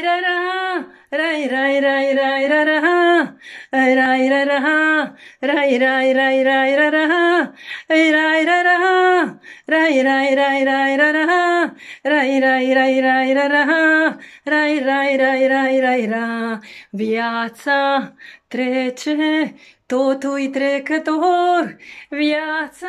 rai rai ra rai rai rai rai ra ra rai rai ra ra rai rai rai rai ra ra rai rai ra ra rai rai rai rai ra ra rai rai rai rai ra ra rai rai rai rai rai ra viața trece totul trecător viața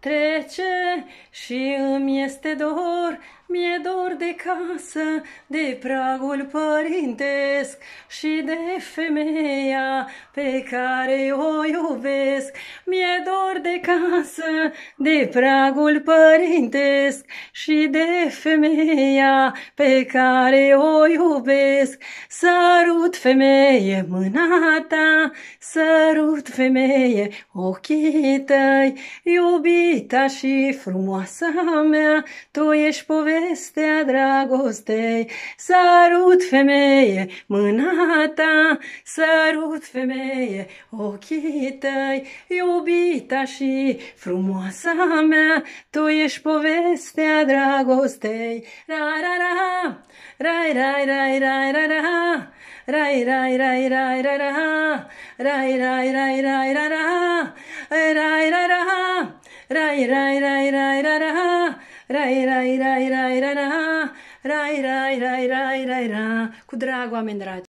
trece și îmi este dor mi-e dor de casă, de pragul părintesc și de femeia pe care o iubesc. Mi-e dor de casă, de pragul părintesc și de femeia pe care o iubesc. Sărut femeie mâna ta, sărut femeie ochii tăi, iubita și frumoasa mea, tu ești povestea Povestea dragostei, sărut femeie, mâna ta, sărut femeie, ochii tăi, iubita și frumoasa mea, tu ești povestea dragostei. Ra, ra, ra, rai, rai, rai, rai, ra, ra, rai, rai, rai, rai, ra, ra, rai, rai, rai, rai, ra, ra, rai, rai, ra, ra, rai, rai, rai, rai, ra, ra, rai, rai, rai, rai, rai, rai, rai, rai, rai, rai, rai, rai, cu drag, oameni dragi.